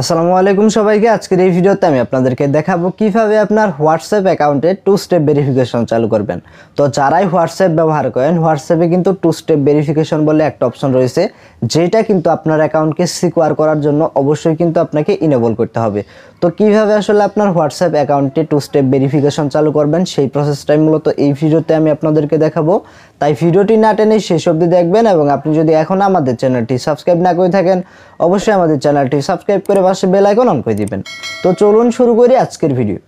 আসসালামু আলাইকুম সবাইকে আজকের এই ভিডিওতে আমি আপনাদেরকে দেখাবো কিভাবে আপনার হোয়াটসঅ্যাপ অ্যাকাউন্টে টু স্টেপ ভেরিফিকেশন চালু করবেন তো যারাই হোয়াটসঅ্যাপ ব্যবহার করেন হোয়াটসঅ্যাপে কিন্তু টু স্টেপ ভেরিফিকেশন বলে একটা অপশন রয়েছে যেটা কিন্তু আপনার অ্যাকাউন্টকে সিকিউর করার জন্য অবশ্যই কিন্তু আপনাকে ইনেবল করতে হবে তো কিভাবে আসলে আপনার হোয়াটসঅ্যাপ অ্যাকাউন্টে টু স্টেপ ভেরিফিকেশন চালু করবেন সেই প্রসেসটাই মূলত এই ভিডিওতে আমি আপনাদেরকে দেখাবো তাই ভিডিওটি না টেনে শেষ অবধি দেখবেন এবং আপনি যদি এখন আমাদের চ্যানেলটি সাবস্ক্রাইব না করে থাকেন অবশ্যই আমাদের চ্যানেলটি সাবস্ক্রাইব করে পাশে বেল আইকন অন করে দিবেন তো চলুন শুরু করি আজকের ভিডিও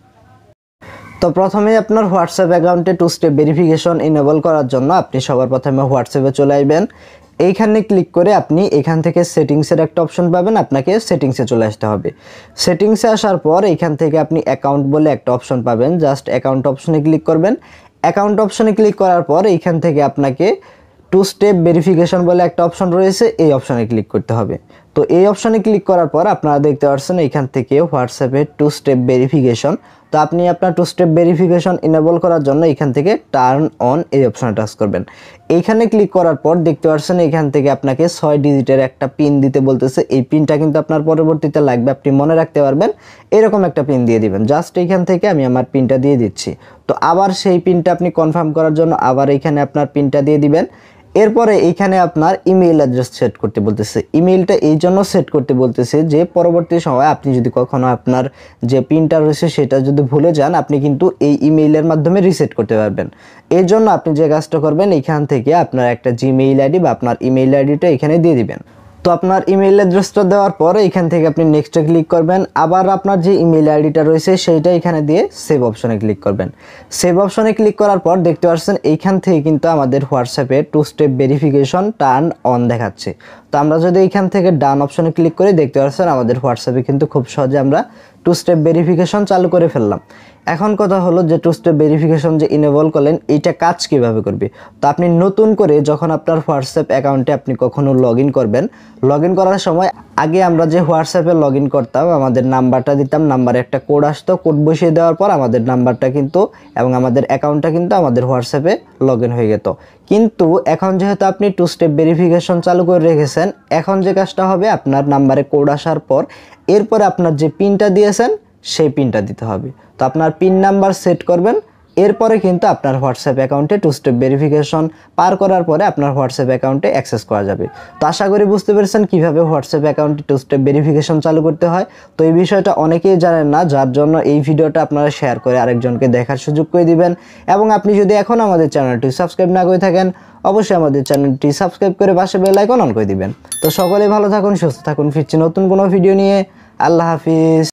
তো প্রথমে আপনার হোয়াটসঅ্যাপ অ্যাকাউন্টে টু স্টেপ ভেরিফিকেশন ইনেবল করার জন্য আপনি সবার প্রথমে হোয়াটসঅ্যাপে চলে আসবেন এইখানে ক্লিক করে আপনি এখান থেকে সেটিংসের একটা অপশন পাবেন আপনাকে সেটিংসে চলে আসতে হবে সেটিংসে আসার পর এখান থেকে আপনি অ্যাকাউন্ট বলে একটা অপশন পাবেন জাস্ট অ্যাকাউন্ট অপশনে ক্লিক করবেন অ্যাকাউন্ট অপশনে ক্লিক করার পর এইখান থেকে আপনাকে টু স্টেপ ভেরিফিকেশন বলে একটা অপশন রয়েছে এই অপশনে ক্লিক করতে হবে তো এই অপশানে ক্লিক করার পর আপনারা দেখতে পাচ্ছেন এখান থেকে হোয়াটসঅ্যাপে টু স্টেপ ভেরিফিকেশন তো আপনি আপনার টু স্টেপ ভেরিফিকেশন এনেবল করার জন্য এখান থেকে টার্ন অন এই অপশানে টাচ করবেন এইখানে ক্লিক করার পর দেখতে পাচ্ছেন এখান থেকে আপনাকে ছয় ডিজিটের একটা পিন দিতে বলতেছে এই পিনটা কিন্তু আপনার পরবর্তীতে লাগবে আপনি মনে রাখতে পারবেন এরকম একটা পিন দিয়ে দিবেন জাস্ট এইখান থেকে আমি আমার পিনটা দিয়ে দিচ্ছি তো আবার সেই পিনটা আপনি কনফার্ম করার জন্য আবার এইখানে আপনার পিনটা দিয়ে দিবেন এরপরে এইখানে আপনার ইমেইল অ্যাড্রেস সেট করতে বলতেছে ইমেইলটা এই জন্য সেট করতে বলতেছে যে পরবর্তী সময় আপনি যদি কখনো আপনার যে পিনটা রয়েছে সেটা যদি ভুলে যান আপনি কিন্তু এই ইমেইলের মাধ্যমে রিসেট করতে পারবেন এর জন্য আপনি যে কাজটা করবেন এখান থেকে আপনার একটা জিমেইল আইডি বা আপনার ইমেইল আইডিটা এখানে দিয়ে দিবেন তো আপনার ইমেল অ্যাড্রেসটা দেওয়ার পরে এখান থেকে আপনি নেক্সটে ক্লিক করবেন আবার আপনার যে ইমেল আইডিটা রয়েছে সেইটা এখানে দিয়ে সেভ অপশনে ক্লিক করবেন সেভ অপশনে ক্লিক করার পর দেখতে পাচ্ছেন এইখান থেকে কিন্তু আমাদের হোয়াটসঅ্যাপে two step verification turn on দেখাচ্ছে তো আমরা যদি এইখান থেকে ডান অপশনে ক্লিক করি দেখতে পাচ্ছেন আমাদের হোয়াটসঅ্যাপে কিন্তু খুব সহজে আমরা টু স্টেপ ভেরিফিকেশন চালু করে ফেললাম এখন কথা হলো যে টু স্টেপ ভেরিফিকেশন যে ইনেবল করলেন এইটা কাজ কিভাবে করবে তো আপনি নতুন করে যখন আপনার হোয়াটসঅ্যাপ অ্যাকাউন্টে আপনি কখনো লগ করবেন লগ করার সময় আগে আমরা যে হোয়াটসঅ্যাপে লগ করতাম আমাদের নাম্বারটা দিতাম নাম্বারে একটা কোড আসতো কোড বসিয়ে দেওয়ার পর আমাদের নাম্বারটা কিন্তু এবং আমাদের অ্যাকাউন্টটা কিন্তু আমাদের হোয়াটসঅ্যাপে লগ হয়ে যেত কিন্তু এখন যেহেতু আপনি টু স্টেপ ভেরিফিকেশন চালু করে রেখেছেন এখন যে কাজটা হবে আপনার নাম্বারে কোড আসার পর এরপর আপনার যে পিনটা দিয়েছেন সেই পিনটা দিতে হবে তো আপনার পিন নাম্বার সেট করবেন এরপরে কিন্তু আপনার হোয়াটসঅ্যাপ অ্যাকাউন্টে টু স্টেপ ভেরিফিকেশন পার করার পরে আপনার হোয়াটসঅ্যাপ অ্যাকাউন্টে অ্যাক্সেস করা যাবে তো আশা করি বুঝতে পেরেছেন কীভাবে হোয়াটসঅ্যাপ অ্যাকাউন্টে টু স্টেপ ভেরিফিকেশন চালু করতে হয় তো এই বিষয়টা অনেকেই জানেন না যার জন্য এই ভিডিওটা আপনারা শেয়ার করে আরেকজনকে দেখার সুযোগ করে দিবেন এবং আপনি যদি এখন আমাদের চ্যানেলটি সাবস্ক্রাইব না করে থাকেন অবশ্যই আমাদের চ্যানেলটি সাবস্ক্রাইব করে পাশে বেলাইকন অন করে দিবেন তো সকলেই ভালো থাকুন সুস্থ থাকুন ফিরছি নতুন কোনো ভিডিও নিয়ে আল্লাহ হাফিজ